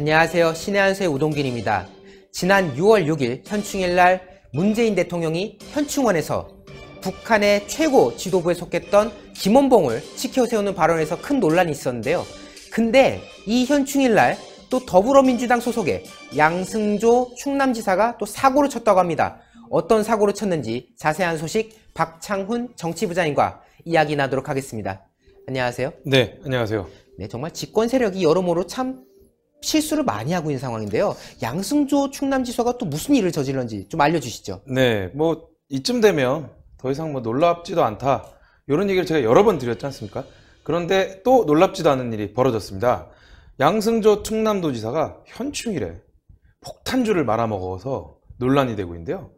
안녕하세요. 신의 한수의 우동길입니다 지난 6월 6일 현충일날 문재인 대통령이 현충원에서 북한의 최고 지도부에 속했던 김원봉을 지켜 세우는 발언에서 큰 논란이 있었는데요. 근데 이 현충일날 또 더불어민주당 소속의 양승조 충남지사가 또 사고를 쳤다고 합니다. 어떤 사고를 쳤는지 자세한 소식 박창훈 정치부장님과 이야기 나도록 하겠습니다. 안녕하세요. 네, 안녕하세요. 네, 정말 집권 세력이 여러모로 참 실수를 많이 하고 있는 상황인데요. 양승조 충남지사가 또 무슨 일을 저질렀는지 좀 알려주시죠. 네, 뭐 이쯤 되면 더 이상 뭐 놀랍지도 않다 이런 얘기를 제가 여러 번 드렸지 않습니까? 그런데 또 놀랍지도 않은 일이 벌어졌습니다. 양승조 충남도지사가 현충일에 폭탄주를 말아먹어서 논란이 되고 있는데요.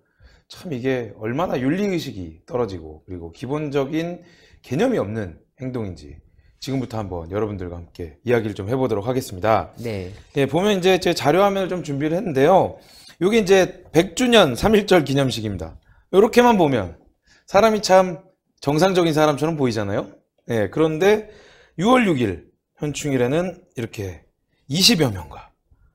참 이게 얼마나 윤리의식이 떨어지고 그리고 기본적인 개념이 없는 행동인지 지금부터 한번 여러분들과 함께 이야기를 좀 해보도록 하겠습니다. 네. 예, 보면 이제 제 자료 화면을 좀 준비를 했는데요. 이게 이제 100주년 3.1절 기념식입니다. 이렇게만 보면 사람이 참 정상적인 사람처럼 보이잖아요. 예, 그런데 6월 6일 현충일에는 이렇게 20여 명과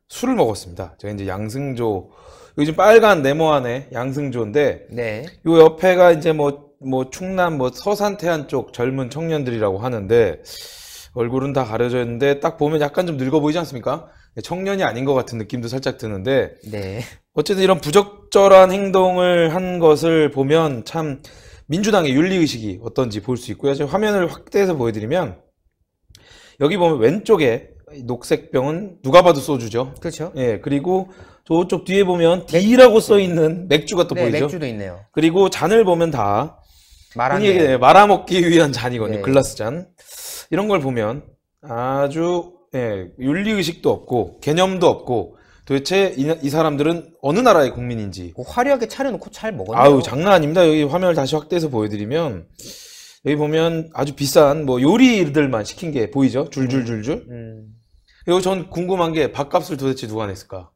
술을 먹었습니다. 제가 이제 양승조 요즘 빨간 네모 안에 양승조인데 네. 요 옆에가 이제 뭐뭐 충남 뭐 서산 태안 쪽 젊은 청년들이라고 하는데 얼굴은 다 가려져 있는데 딱 보면 약간 좀 늙어 보이지 않습니까? 네, 청년이 아닌 것 같은 느낌도 살짝 드는데 네. 어쨌든 이런 부적절한 행동을 한 것을 보면 참 민주당의 윤리의식이 어떤지 볼 수 있고요. 지금 화면을 확대해서 보여드리면 여기 보면 왼쪽에 녹색 병은 누가 봐도 소주죠. 그렇죠. 예, 그리고 저쪽 뒤에 보면 D라고 써 있는 맥주가 또 네, 보이죠. 맥주도 있네요. 그리고 잔을 보면 다 말하는 얘 말아먹기 위한 잔이거든요. 네. 글라스 잔. 이런 걸 보면 아주 예, 윤리 의식도 없고 개념도 없고 도대체 이, 이 사람들은 어느 나라의 국민인지 오, 뭐 화려하게 차려놓고 잘 먹었네요. 아우 장난 아닙니다. 여기 화면을 다시 확대해서 보여드리면 여기 보면 아주 비싼 뭐 요리들만 시킨 게 보이죠? 줄줄줄줄. 음, 음. 그리고 전 궁금한 게 밥값을 도대체 누가 냈을까?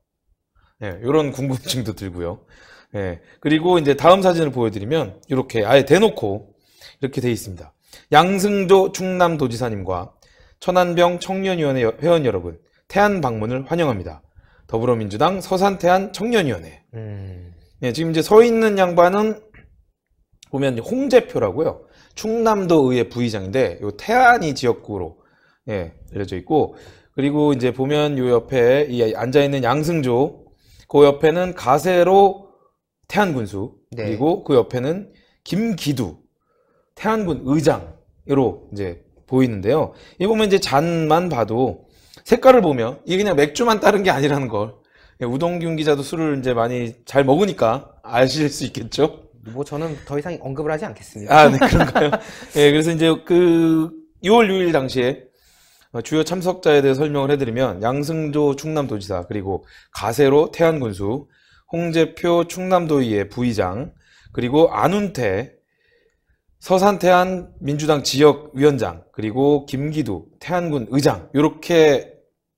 예, 이런 궁금증도 들고요. 예. 그리고 이제 다음 사진을 보여드리면 이렇게 아예 대놓고 이렇게 돼 있습니다. 양승조 충남도지사님과 천안병 청년위원회 회원 여러분 태안 방문을 환영합니다. 더불어민주당 서산태안 청년위원회. 음. 예, 지금 이제 서 있는 양반은 보면 홍재표라고요. 충남도의회 부의장인데 요 태안이 지역구로 예, 알려져 있고 그리고 이제 보면 요 옆에 이 앉아 있는 양승조 그 옆에는 가세로 태안군수 네. 그리고 그 옆에는 김기두 태안군 의장으로 이제 보이는데요. 이 보면 이제 잔만 봐도 색깔을 보면 이게 그냥 맥주만 따른 게 아니라는 걸 예, 우동균 기자도 술을 이제 많이 잘 먹으니까 아실 수 있겠죠. 뭐 저는 더 이상 언급을 하지 않겠습니다. 아, 네, 그런가요? 예, 네, 그래서 이제 그 6월 6일 당시에 주요 참석자에 대해 설명을 해드리면 양승조 충남도지사 그리고 가세로 태안군수 홍재표 충남도의회 부의장 그리고 안운태 서산 태안 민주당 지역 위원장 그리고 김기두 태안군 의장 이렇게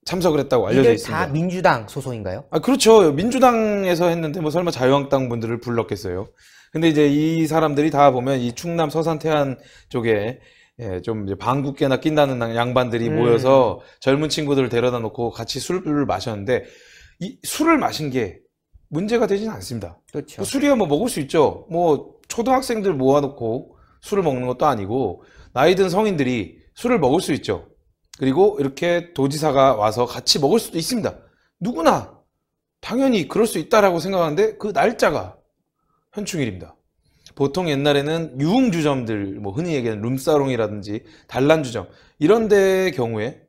참석을 했다고 알려져 있습니다. 다 민주당 소속인가요? 아 그렇죠. 민주당에서 했는데 뭐 설마 자유한국당 분들을 불렀겠어요. 근데 이제 이 사람들이 다 보면 이 충남 서산 태안 쪽에 예, 좀 이제 방국계나 낀다는 양반들이 음. 모여서 젊은 친구들을 데려다 놓고 같이 술을 마셨는데 이 술을 마신 게 문제가 되진 않습니다. 그렇죠. 뭐 술이야 뭐 먹을 수 있죠. 뭐 초등학생들 모아놓고 술을 먹는 것도 아니고 나이 든 성인들이 술을 먹을 수 있죠. 그리고 이렇게 도지사가 와서 같이 먹을 수도 있습니다. 누구나 당연히 그럴 수 있다라고 생각하는데 그 날짜가 현충일입니다. 보통 옛날에는 유흥주점들, 뭐 흔히 얘기하는 룸사롱이라든지 단란주점 이런 데 경우에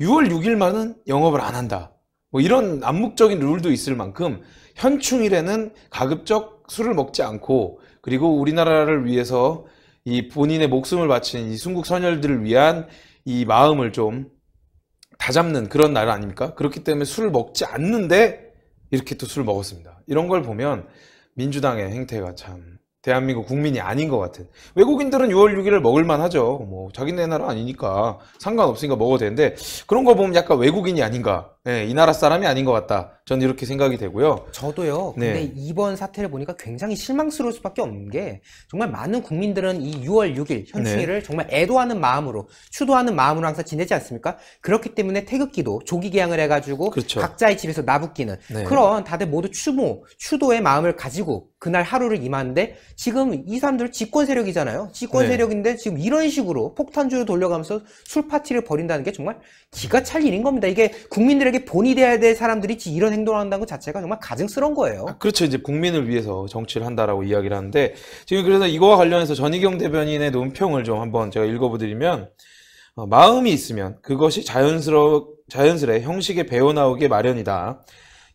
6월 6일만은 영업을 안 한다. 뭐 이런 암묵적인 룰도 있을 만큼 현충일에는 가급적 술을 먹지 않고 그리고 우리나라를 위해서 이 본인의 목숨을 바친 이 순국 선열들을 위한 이 마음을 좀 다잡는 그런 날 아닙니까? 그렇기 때문에 술을 먹지 않는데 이렇게 또 술을 먹었습니다. 이런 걸 보면 민주당의 행태가 참 대한민국 국민이 아닌 것 같은 외국인들은 6월 6일을 먹을만 하죠 뭐 자기네 나라 아니니까 상관없으니까 먹어도 되는데 그런 거 보면 약간 외국인이 아닌가 네, 이 나라 사람이 아닌 것 같다. 전 이렇게 생각이 되고요. 저도요. 네. 근데 네. 이번 사태를 보니까 굉장히 실망스러울 수밖에 없는 게 정말 많은 국민들은 이 6월 6일 현충일을 네. 정말 애도하는 마음으로 추도하는 마음으로 항상 지내지 않습니까? 그렇기 때문에 태극기도 조기 개항을 해가지고 그렇죠. 각자의 집에서 나부끼는 네. 그런 다들 모두 추모, 추도의 마음을 가지고 그날 하루를 임하는데 지금 이 사람들 집권 세력이잖아요. 집권 네. 세력인데 지금 이런 식으로 폭탄주를 돌려가면서 술 파티를 벌인다는 게 정말 기가 찰 일인 겁니다. 이게 국민들에게 그게 본이 돼야 될 사람들이 이런 행동을 한다는 것 자체가 정말 가증스러운 거예요. 아, 그렇죠. 이제 국민을 위해서 정치를 한다라고 이야기를 하는데 지금 그래서 이거와 관련해서 전희경 대변인의 논평을 좀 한번 제가 읽어보드리면 어, 마음이 있으면 그것이 자연스러 자연스레 형식에 배어 나오기 마련이다.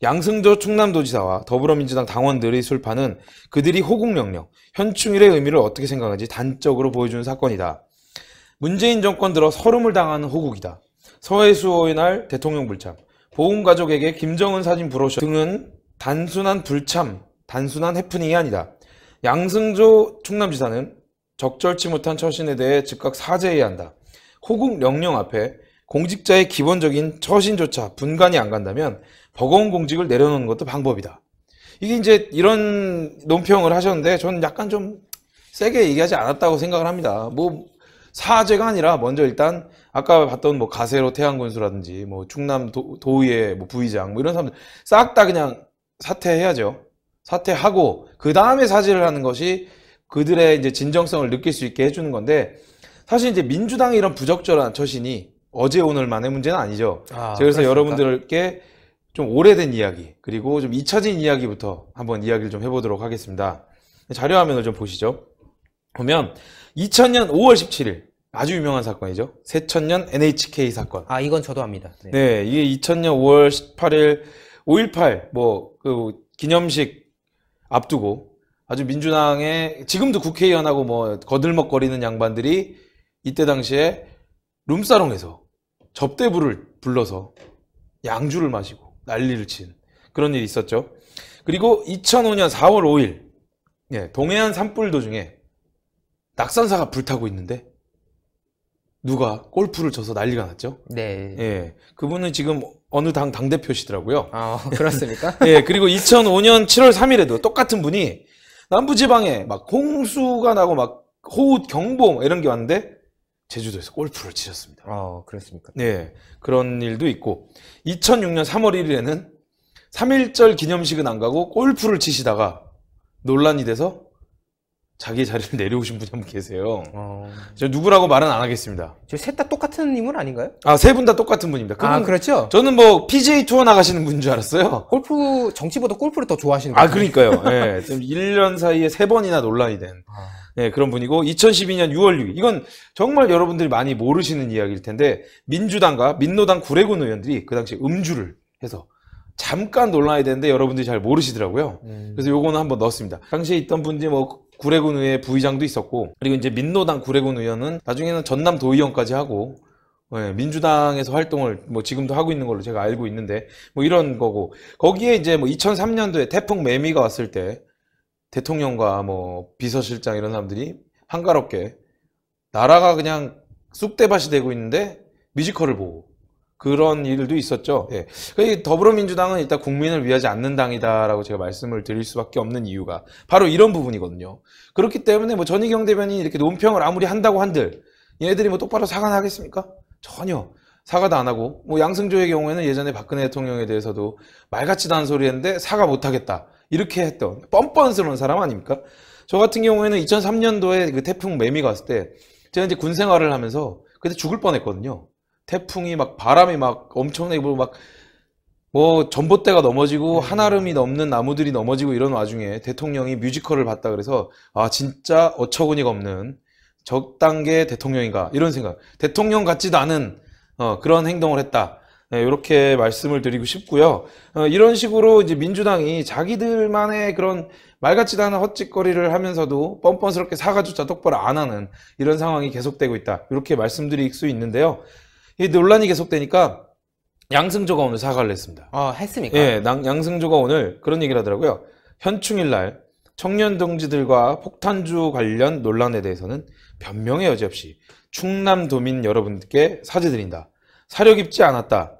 양승조 충남도지사와 더불어민주당 당원들의 술판은 그들이 호국명령, 현충일의 의미를 어떻게 생각하는지 단적으로 보여주는 사건이다. 문재인 정권 들어 서름을 당하는 호국이다. 서해수호의 날 대통령 불참, 보훈 가족에게 김정은 사진 브로셔 등은 단순한 불참, 단순한 해프닝이 아니다. 양승조 충남지사는 적절치 못한 처신에 대해 즉각 사죄해야 한다. 호국 명령 앞에 공직자의 기본적인 처신조차 분간이 안 간다면 버거운 공직을 내려놓는 것도 방법이다. 이게 이제 이런 논평을 하셨는데 저는 약간 좀 세게 얘기하지 않았다고 생각을 합니다. 뭐 사죄가 아니라 먼저 일단 아까 봤던 뭐 가세로 태양군수라든지 뭐 충남 도, 도의회 뭐 부의장 뭐 이런 사람들 싹 다 그냥 사퇴해야죠. 사퇴하고 그 다음에 사죄를 하는 것이 그들의 이제 진정성을 느낄 수 있게 해주는 건데 사실 이제 민주당의 이런 부적절한 처신이 어제 오늘만의 문제는 아니죠. 아, 그래서 그렇습니까? 여러분들께 좀 오래된 이야기 그리고 좀 잊혀진 이야기부터 한번 이야기를 좀 해보도록 하겠습니다. 자료 화면을 좀 보시죠. 보면 2000년 5월 17일 아주 유명한 사건이죠. 새천년 NHK 사건. 아, 이건 저도 압니다. 네, 네 이게 2000년 5월 18일 5.18 뭐 그 기념식 앞두고 아주 민주당의 지금도 국회의원하고 뭐 거들먹거리는 양반들이 이때 당시에 룸사롱에서 접대부를 불러서 양주를 마시고 난리를 친 그런 일이 있었죠. 그리고 2005년 4월 5일 예, 동해안 산불 도중에 낙선사가 불타고 있는데 누가 골프를 쳐서 난리가 났죠. 네. 예. 그분은 지금 어느 당 당대표시더라고요. 아, 그렇습니까? 예. 그리고 2005년 7월 3일에도 똑같은 분이 남부지방에 막 홍수가 나고 막 호우 경보 이런 게 왔는데 제주도에서 골프를 치셨습니다. 아, 그렇습니까? 예. 그런 일도 있고 2006년 3월 1일에는 3.1절 기념식은 안 가고 골프를 치시다가 논란이 돼서 자기 자리를 내려오신 분이 한 분 계세요. 어. 제가 누구라고 말은 안 하겠습니다. 셋다 똑같은 인물 아닌가요? 아, 세 분 다 똑같은 분입니다. 그분, 아, 그렇죠? 저는 뭐, PJ 투어 나가시는 분인 줄 알았어요. 골프, 정치보다 골프를 더 좋아하시는 분. 아, 그러니까요. 예. 네, 1년 사이에 세번이나 논란이 된. 네, 그런 분이고, 2012년 6월 6일. 이건 정말 여러분들이 많이 모르시는 이야기일 텐데, 민주당과 민노당 구례군 의원들이 그 당시 음주를 해서 잠깐 논란이 되는데 여러분들이 잘 모르시더라고요. 음. 그래서 요거는 한번 넣었습니다. 당시에 있던 분들이 뭐 구례군 의회 부의장도 있었고 그리고 이제 민노당 구례군 의원은 나중에는 전남 도의원까지 하고 예, 민주당에서 활동을 뭐 지금도 하고 있는 걸로 제가 알고 있는데 뭐 이런 거고 거기에 이제 뭐 2003년도에 태풍 매미가 왔을 때 대통령과 뭐 비서실장 이런 사람들이 한가롭게 나라가 그냥 쑥대밭이 되고 있는데 뮤지컬을 보고 그런 일도 있었죠. 예. 그 더불어민주당은 일단 국민을 위하지 않는 당이다라고 제가 말씀을 드릴 수밖에 없는 이유가 바로 이런 부분이거든요. 그렇기 때문에 뭐 전희경 대변인이 이렇게 논평을 아무리 한다고 한들 얘들이뭐 똑바로 사과는 하겠습니까? 전혀 사과도 안 하고 뭐 양승조의 경우에는 예전에 박근혜 대통령에 대해서도 말같지도 않은 소리 했는데 사과 못 하겠다 이렇게 했던 뻔뻔스러운 사람 아닙니까? 저 같은 경우에는 2003년도에 그 태풍 매미 갔을 때 제가 이제 군 생활을 하면서 그때 죽을 뻔했거든요. 태풍이 막 바람이 막 엄청나게 불고 막 뭐 전봇대가 넘어지고 네. 한아름이 넘는 나무들이 넘어지고 이런 와중에 대통령이 뮤지컬을 봤다 그래서 아 진짜 어처구니가 없는 적당계 대통령인가 이런 생각 대통령 같지도 않은 어, 그런 행동을 했다 네, 이렇게 말씀을 드리고 싶고요 어, 이런 식으로 이제 민주당이 자기들만의 그런 말 같지도 않은 헛짓거리를 하면서도 뻔뻔스럽게 사과조차 똑바로 안 하는 이런 상황이 계속되고 있다 이렇게 말씀드릴 수 있는데요 이 논란이 계속되니까 양승조가 오늘 사과를 했습니다. 어, 했습니까? 예, 양, 양승조가 오늘 그런 얘기를 하더라고요. 현충일 날 청년 동지들과 폭탄주 관련 논란에 대해서는 변명의 여지 없이 충남 도민 여러분께 사죄드린다. 사려 깊지 않았다.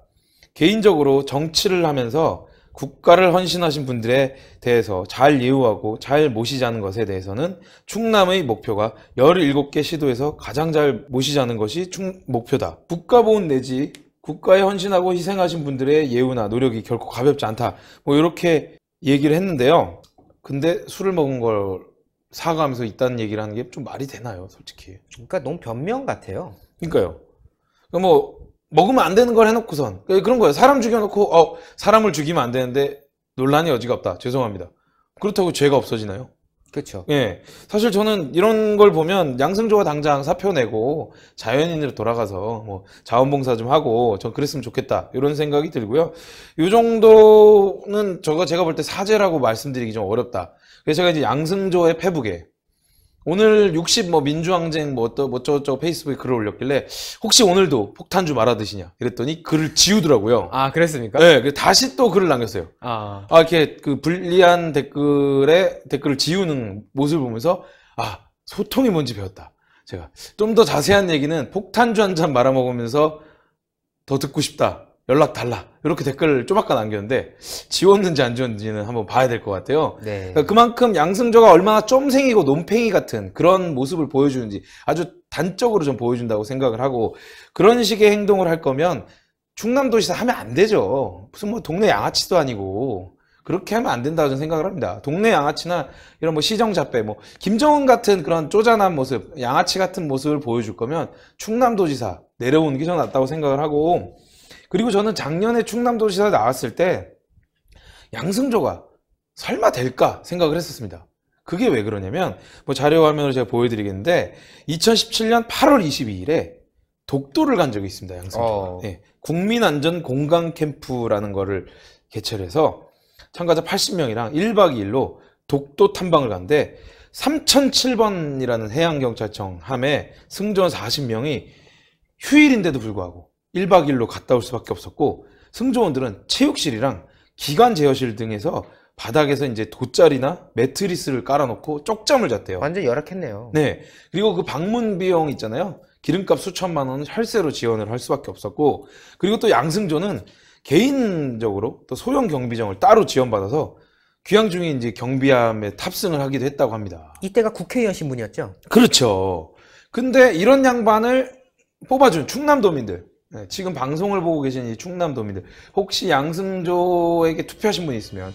개인적으로 정치를 하면서 국가를 헌신하신 분들에 대해서 잘 예우하고 잘 모시자는 것에 대해서는 충남의 목표가 17개 시도에서 가장 잘 모시자는 것이 충, 목표다. 국가보훈 내지 국가에 헌신하고 희생하신 분들의 예우나 노력이 결코 가볍지 않다. 뭐 이렇게 얘기를 했는데요. 근데 술을 먹은 걸 사과하면서 있다는 얘기를 하는 게 좀 말이 되나요, 솔직히? 그러니까 너무 변명 같아요. 그러니까요. 그러니까 뭐 먹으면 안 되는 걸 해놓고선 그런 거예요. 사람 죽여놓고 어 사람을 죽이면 안 되는데 논란이 어지가 없다. 죄송합니다. 그렇다고 죄가 없어지나요? 그렇죠. 예, 사실 저는 이런 걸 보면 양승조가 당장 사표 내고 자연인으로 돌아가서 뭐 자원봉사 좀 하고 전 그랬으면 좋겠다 이런 생각이 들고요. 이 정도는 저거 제가 볼 때 사죄라고 말씀드리기 좀 어렵다. 그래서 제가 이제 양승조의 페북에 오늘 60뭐 민주항쟁 뭐 어떠 뭐저저 페이스북에 글을 올렸길래 혹시 오늘도 폭탄주 말아 드시냐 이랬더니 글을 지우더라고요. 아 그랬습니까? 네, 다시 또 글을 남겼어요. 아, 아 이렇게 그 불리한 댓글에 댓글을 지우는 모습을 보면서 아 소통이 뭔지 배웠다. 제가 좀 더 자세한 얘기는 폭탄주 한 잔 말아 먹으면서 더 듣고 싶다. 연락 달라 이렇게 댓글을 쪼박까 남겼는데 지웠는지 안 지웠는지는 한번 봐야 될 것 같아요. 네. 그러니까 그만큼 양승조가 얼마나 쫌생이고 논팽이 같은 그런 모습을 보여주는지 아주 단적으로 좀 보여준다고 생각을 하고 그런 식의 행동을 할 거면 충남도지사 하면 안 되죠. 무슨 뭐 동네 양아치도 아니고 그렇게 하면 안 된다고 저는 생각을 합니다. 동네 양아치나 이런 뭐 시정자배, 뭐 김정은 같은 그런 쪼잔한 모습, 양아치 같은 모습을 보여줄 거면 충남도지사 내려오는 게 저는 낫다고 생각을 하고 그리고 저는 작년에 충남도시사 나왔을 때 양승조가 설마 될까 생각을 했었습니다. 그게 왜 그러냐면 뭐 자료 화면으로 제가 보여드리겠는데 2017년 8월 22일에 독도를 간 적이 있습니다. 양승조가 어... 네, 예, 국민안전공강 캠프라는 거를 개최를 해서 참가자 80명이랑 1박 2일로 독도 탐방을 간데 3007번이라는 해양경찰청 함에 승조원 40명이 휴일인데도 불구하고 1박 2일로 갔다 올 수밖에 없었고 승조원들은 체육실이랑 기관 제어실 등에서 바닥에서 이제 돗자리나 매트리스를 깔아놓고 쪽잠을 잤대요. 완전 열악했네요. 네. 그리고 그 방문 비용 있잖아요. 기름값 수천만 원은 혈세로 지원을 할 수밖에 없었고 그리고 또 양승조는 개인적으로 또 소형 경비정을 따로 지원받아서 귀향 중에 이제 경비함에 탑승을 하기도 했다고 합니다. 이때가 국회의원 신분이었죠? 그렇죠. 근데 이런 양반을 뽑아준 충남도민들 네, 지금 방송을 보고 계신 이 충남도민들 혹시 양승조에게 투표하신 분이 있으면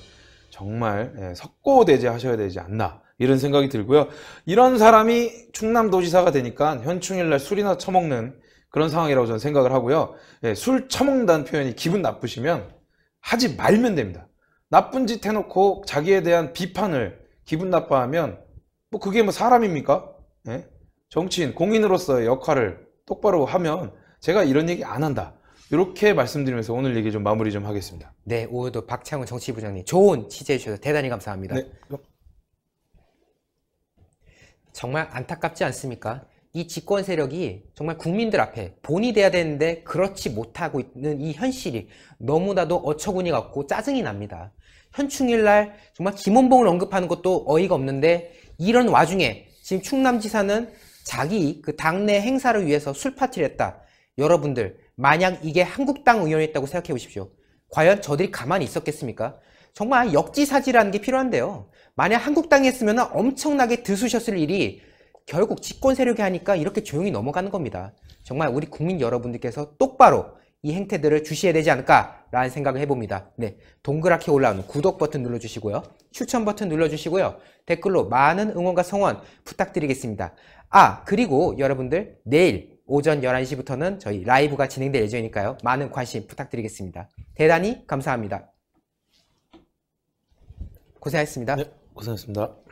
정말 예, 석고대제 하셔야 되지 않나 이런 생각이 들고요. 이런 사람이 충남도지사가 되니까 현충일날 술이나 처먹는 그런 상황이라고 저는 생각을 하고요. 예, 술 처먹는다는 표현이 기분 나쁘시면 하지 말면 됩니다. 나쁜 짓 해놓고 자기에 대한 비판을 기분 나빠하면 뭐 그게 뭐 사람입니까? 예? 정치인, 공인으로서의 역할을 똑바로 하면 제가 이런 얘기 안 한다. 이렇게 말씀드리면서 오늘 얘기 좀 마무리 좀 하겠습니다. 네, 오늘도 박창훈 정치부장님 좋은 취재해 주셔서 대단히 감사합니다. 네. 정말 안타깝지 않습니까? 이 집권 세력이 정말 국민들 앞에 본이 돼야 되는데 그렇지 못하고 있는 이 현실이 너무나도 어처구니 없고 짜증이 납니다. 현충일 날 정말 김원봉을 언급하는 것도 어이가 없는데 이런 와중에 지금 충남지사는 자기 그 당내 행사를 위해서 술 파티를 했다. 여러분들 만약 이게 한국당 의원이었다고 생각해 보십시오. 과연 저들이 가만히 있었겠습니까? 정말 역지사지라는 게 필요한데요. 만약 한국당에 했으면 엄청나게 드수셨을 일이 결국 집권 세력이 하니까 이렇게 조용히 넘어가는 겁니다. 정말 우리 국민 여러분들께서 똑바로 이 행태들을 주시해야 되지 않을까라는 생각을 해봅니다. 네, 동그랗게 올라오는 구독 버튼 눌러주시고요. 추천 버튼 눌러주시고요. 댓글로 많은 응원과 성원 부탁드리겠습니다. 아, 그리고 여러분들 내일 오전 11시부터는 저희 라이브가 진행될 예정이니까요. 많은 관심 부탁드리겠습니다. 대단히 감사합니다. 고생하셨습니다. 네, 고생하셨습니다.